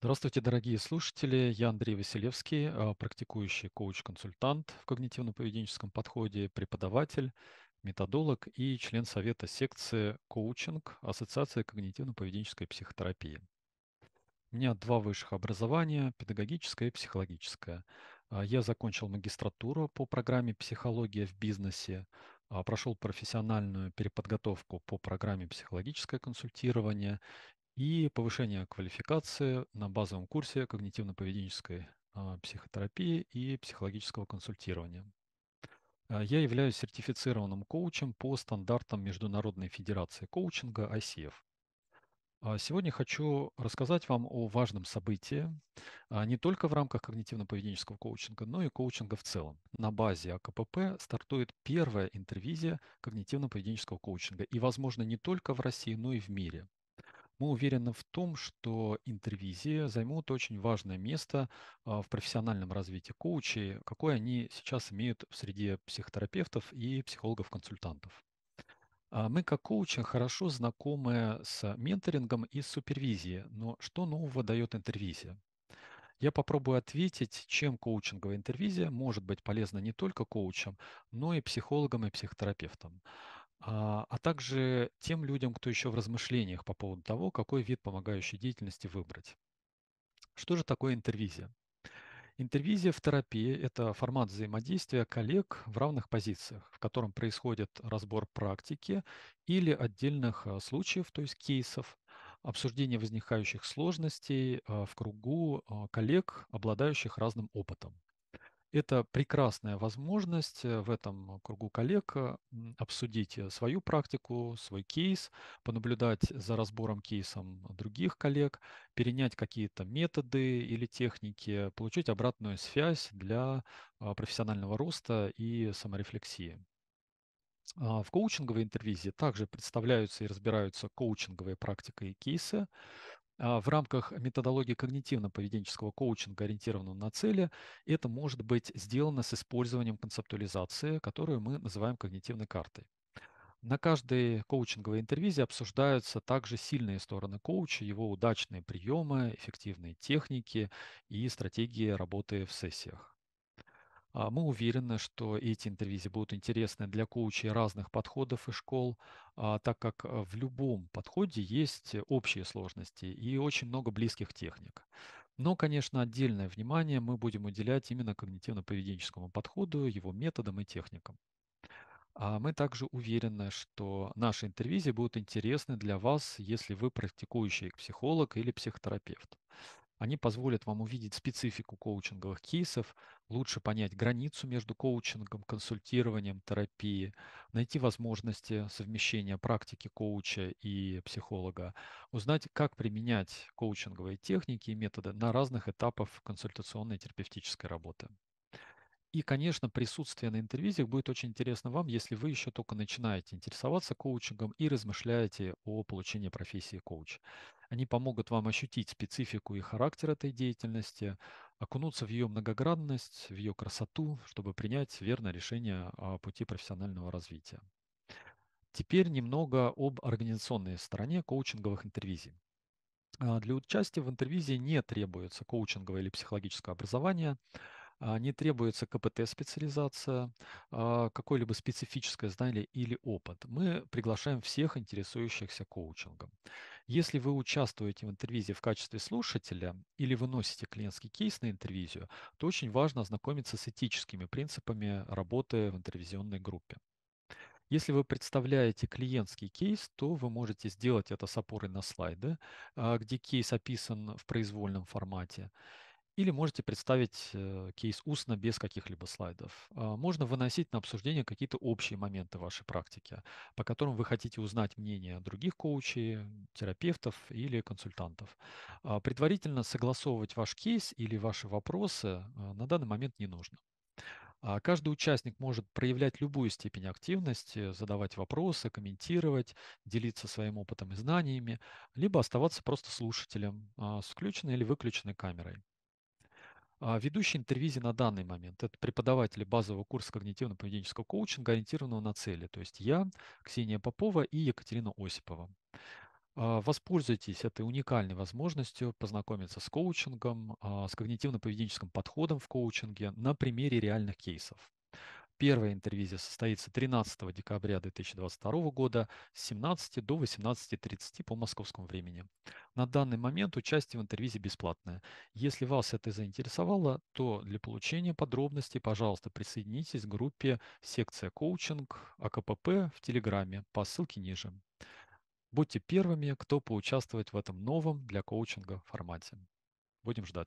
Здравствуйте, дорогие слушатели. Я Андрей Василевский, а, практикующий коуч-консультант в когнитивно-поведенческом подходе, преподаватель, методолог и член совета секции «Коучинг» Ассоциации когнитивно-поведенческой психотерапии. У меня два высших образования – педагогическое и психологическое. А, я закончил магистратуру по программе «Психология в бизнесе», а, прошел профессиональную переподготовку по программе «Психологическое консультирование» и повышение квалификации на базовом курсе когнитивно-поведенческой а, психотерапии и психологического консультирования. А, я являюсь сертифицированным коучем по стандартам Международной Федерации Коучинга ICF. А, сегодня хочу рассказать вам о важном событии не только в рамках когнитивно-поведенческого коучинга, но и коучинга в целом. На базе АКПП стартует первая интервизия когнитивно-поведенческого коучинга и, возможно, не только в России, но и в мире. Мы уверены в том, что интервизии займут очень важное место а, в профессиональном развитии коучей, какое они сейчас имеют среди психотерапевтов и психологов-консультантов. А, мы как коучи хорошо знакомы с менторингом и супервизией, но что нового дает интервизия? Я попробую ответить, чем коучинговая интервизия может быть полезна не только коучам, но и психологам и психотерапевтам а, а также тем людям, кто еще в размышлениях по поводу того, какой вид помогающей деятельности выбрать. Что же такое интервизия? Интервизия в терапии – это формат взаимодействия коллег в равных позициях, в котором происходит разбор практики или отдельных а, случаев, то есть кейсов, обсуждение возникающих сложностей а, в кругу а, коллег, обладающих разным опытом. Это прекрасная возможность э, в этом кругу коллег э, обсудить э, свою практику, свой кейс, понаблюдать за разбором кейсом других коллег, перенять какие-то методы или техники, получить обратную связь для а, профессионального роста и саморефлексии. А, в коучинговой интервизе также представляются и разбираются коучинговые практики и кейсы. А, в рамках методологии когнитивно-поведенческого коучинга, ориентированного на цели, это может быть сделано с использованием концептуализации, которую мы называем когнитивной картой. На каждой коучинговой интервизе обсуждаются также сильные стороны коуча, его удачные приемы, эффективные техники и стратегии работы в сессиях. А, мы уверены, что эти интервизии будут интересны для коучей разных подходов и школ, а, так как э, в любом подходе есть общие сложности и очень много близких техник. Но, конечно, отдельное внимание мы будем уделять именно когнитивно-поведенческому подходу, его методам и техникам. А мы также уверены, что наши интервизии будут интересны для вас, если вы практикующий психолог или психотерапевт. Они позволят вам увидеть специфику коучинговых кейсов, лучше понять границу между коучингом, консультированием, терапией, найти возможности совмещения практики коуча и психолога, узнать, как применять коучинговые техники и методы на разных этапах консультационной и терапевтической работы. И, конечно, присутствие на интервизиях будет очень интересно вам, если вы еще только начинаете интересоваться коучингом и размышляете о получении профессии коуча. Они помогут вам ощутить специфику и характер этой деятельности, окунуться в ее многогранность, в ее красоту, чтобы принять верное решение о пути профессионального развития. Теперь немного об организационной стороне коучинговых интервизий. А, для участия в интервизии не требуется коучинговое или психологическое образование – а, не требуется КПТ-специализация, а, какое-либо специфическое знание или опыт. Мы приглашаем всех интересующихся коучингом. Если вы участвуете в интервизе в качестве слушателя или выносите клиентский кейс на интервизию, то очень важно ознакомиться с этическими принципами работы в интервизионной группе. Если вы представляете клиентский кейс, то вы можете сделать это с опорой на слайды, а, где кейс описан в произвольном формате. Или можете представить э, кейс устно без каких-либо слайдов. А, можно выносить на обсуждение какие-то общие моменты вашей практики, по которым вы хотите узнать мнение других коучей, терапевтов или консультантов. А, предварительно согласовывать ваш кейс или ваши вопросы э, на данный момент не нужно. А, каждый участник может проявлять любую степень активности, задавать вопросы, комментировать, делиться своим опытом и знаниями, либо оставаться просто слушателем с включенной или выключенной камерой. А, ведущий интервизи на данный момент – это преподаватели базового курса когнитивно-поведенческого коучинга, ориентированного на цели. То есть я, Ксения Попова и Екатерина Осипова. А, воспользуйтесь этой уникальной возможностью познакомиться с коучингом, а, с когнитивно-поведенческим подходом в коучинге на примере реальных кейсов. Первая интервизия состоится 13 декабря 2022 года с 17 до 18.30 по московскому времени. На данный момент участие в интервизии бесплатное. Если вас это заинтересовало, то для получения подробностей, пожалуйста, присоединитесь к группе «Секция коучинг АКПП» в Телеграме по ссылке ниже. Будьте первыми, кто поучаствует в этом новом для коучинга формате. Будем ждать вас.